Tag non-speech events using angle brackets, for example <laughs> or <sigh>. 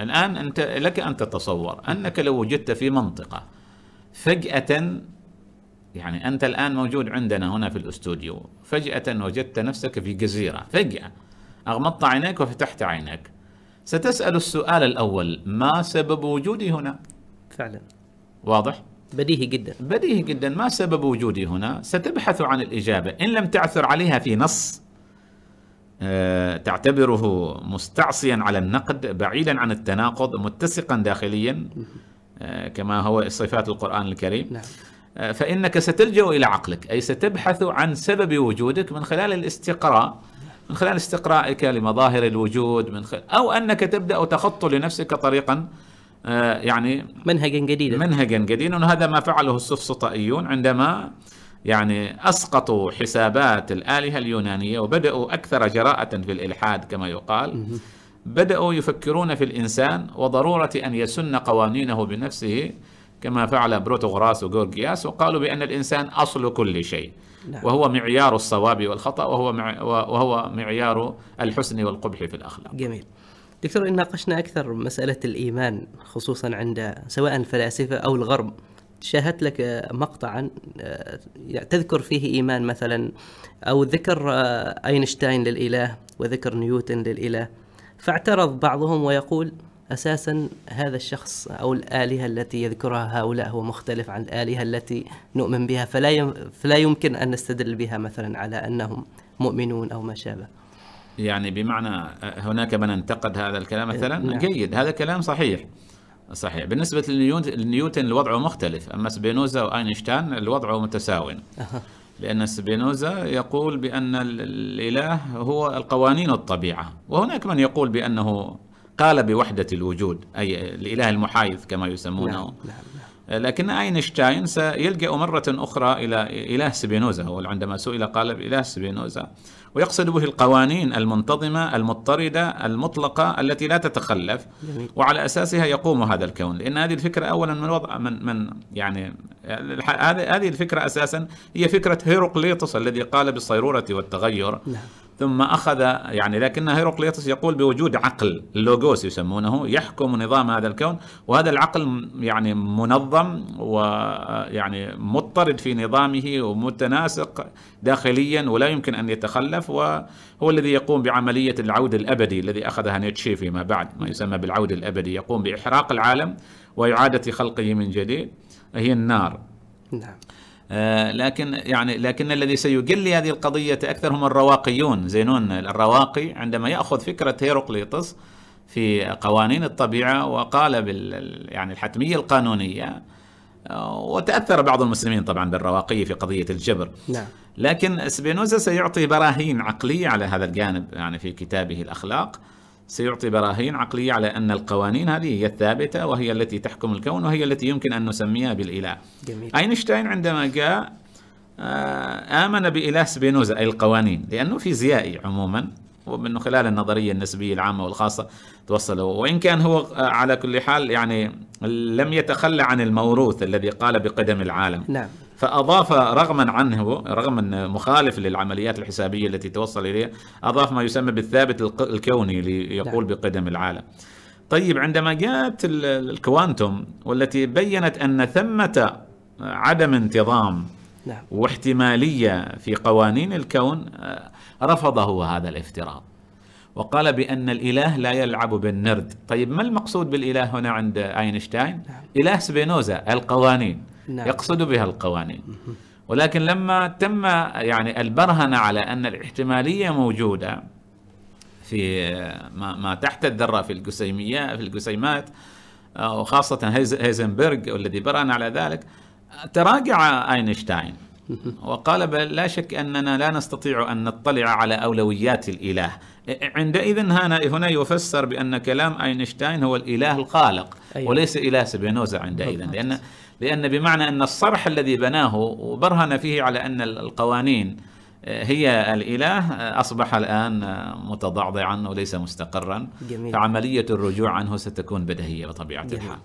الآن أنت لك أن تتصور أنك لو وجدت في منطقة فجأة يعني أنت الآن موجود عندنا هنا في الأستوديو فجأة وجدت نفسك في جزيرة فجأة أغمضت عينيك وفتحت عينك ستسأل السؤال الأول ما سبب وجودي هنا فعلا واضح بديهي جدا بديهي جدا ما سبب وجودي هنا ستبحث عن الإجابة إن لم تعثر عليها في نص آه، تعتبره مستعصيا على النقد بعيدا عن التناقض متسقا داخليا آه، كما هو صفات القرآن الكريم نعم. آه، فإنك ستلجأ إلى عقلك أي ستبحث عن سبب وجودك من خلال الاستقراء من خلال استقرائك لمظاهر الوجود من خل... أو أنك تبدأ تخط لنفسك طريقا يعني منهجا جديدا منهجا جديدا وهذا ما فعله السفسطائيون عندما يعني اسقطوا حسابات الالهه اليونانيه وبداوا اكثر جراءه في الالحاد كما يقال بداوا يفكرون في الانسان وضروره ان يسن قوانينه بنفسه كما فعل بروتوغراس وجورجياس وقالوا بان الانسان اصل كل شيء نعم. وهو معيار الصواب والخطا وهو مع وهو معيار الحسن والقبح في الاخلاق. جميل. دكتور إن ناقشنا اكثر مساله الايمان خصوصا عند سواء الفلاسفه او الغرب شاهدت لك آه، مقطعا آه، يعني تذكر فيه إيمان مثلا أو ذكر آه، أينشتاين للإله وذكر نيوتن للإله فاعترض بعضهم ويقول أساسا هذا الشخص أو الآلهة التي يذكرها هؤلاء هو مختلف عن الآلهة التي نؤمن بها فلا فلا يمكن أن نستدل بها مثلا على أنهم مؤمنون أو ما شابه يعني بمعنى هناك من انتقد هذا الكلام مثلا إيه، نعم. جيد هذا كلام صحيح صحيح بالنسبة لنيوتن الوضع مختلف أما سبينوزا وأينشتاين الوضع متساوٍ لأن سبينوزا يقول بأن الإله هو القوانين الطبيعة وهناك من يقول بأنه قال بوحدة الوجود أي الإله المحايد كما يسمونه نعم. نعم. نعم. لكن أينشتاين سيلجأ مرة أخرى إلى إله سبينوزا هو عندما سئل قال بإله سبينوزا ويقصد به القوانين المنتظمة المضطردة المطلقة التي لا تتخلف وعلى أساسها يقوم هذا الكون لأن هذه الفكرة أولا من وضع من من يعني هذه الفكرة أساسا هي فكرة هيروقليطس الذي قال بالصيرورة والتغير نعم. ثم أخذ يعني لكن هيروقليطس يقول بوجود عقل اللوغوس يسمونه يحكم نظام هذا الكون وهذا العقل يعني منظم ويعني مضطرد في نظامه ومتناسق داخليا ولا يمكن أن يتخلف وهو الذي يقوم بعملية العود الأبدي الذي أخذها نيتشه فيما بعد ما يسمى بالعود الأبدي يقوم بإحراق العالم وإعادة خلقه من جديد هي النار نعم آه، لكن يعني لكن الذي سيجلي هذه القضية أكثر هم الرواقيون زينون الرواقي عندما يأخذ فكرة هيروقليطس في قوانين الطبيعة وقال بال يعني الحتمية القانونية آه، وتأثر بعض المسلمين طبعا بالرواقية في قضية الجبر نعم. لكن سبينوزا سيعطي براهين عقلية على هذا الجانب يعني في كتابه الأخلاق سيعطي براهين عقلية على أن القوانين هذه هي الثابتة وهي التي تحكم الكون وهي التي يمكن أن نسميها بالإله جميل. أينشتاين عندما جاء آه، آمن بإله سبينوزا أي القوانين لأنه فيزيائي عموما ومن خلال النظرية النسبية العامة والخاصة توصله وإن كان هو آه، على كل حال يعني لم يتخلى عن الموروث الذي قال بقدم العالم نعم فأضاف رغما عنه أنه مخالف للعمليات الحسابية التي توصل إليها أضاف ما يسمى بالثابت الكوني ليقول نعم. بقدم العالم طيب عندما جاءت الكوانتم والتي بينت أن ثمة عدم انتظام نعم. واحتمالية في قوانين الكون رفضه هذا الافتراض وقال بأن الإله لا يلعب بالنرد طيب ما المقصود بالإله هنا عند أينشتاين؟ نعم. إله سبينوزا القوانين نعم. يقصد بها القوانين ولكن لما تم يعني البرهنة على أن الاحتمالية موجودة في ما, ما تحت الذرة في القسيميه في الجسيمات وخاصة هيزنبرغ والذي برهن على ذلك تراجع أينشتاين <laughs> وقال بل لا شك أننا لا نستطيع أن نطلع على أولويات الإله عندئذ هنا هنا يفسر بأن كلام أينشتاين هو الإله الخالق أيوة. وليس إله سبينوزا عندئذ لأن لأن بمعنى أن الصرح الذي بناه وبرهن فيه على أن القوانين آه، هي الإله آه، أصبح الآن آه، متضعضعا وليس مستقرا جميل. فعملية الرجوع عنه ستكون بدهية بطبيعة الحال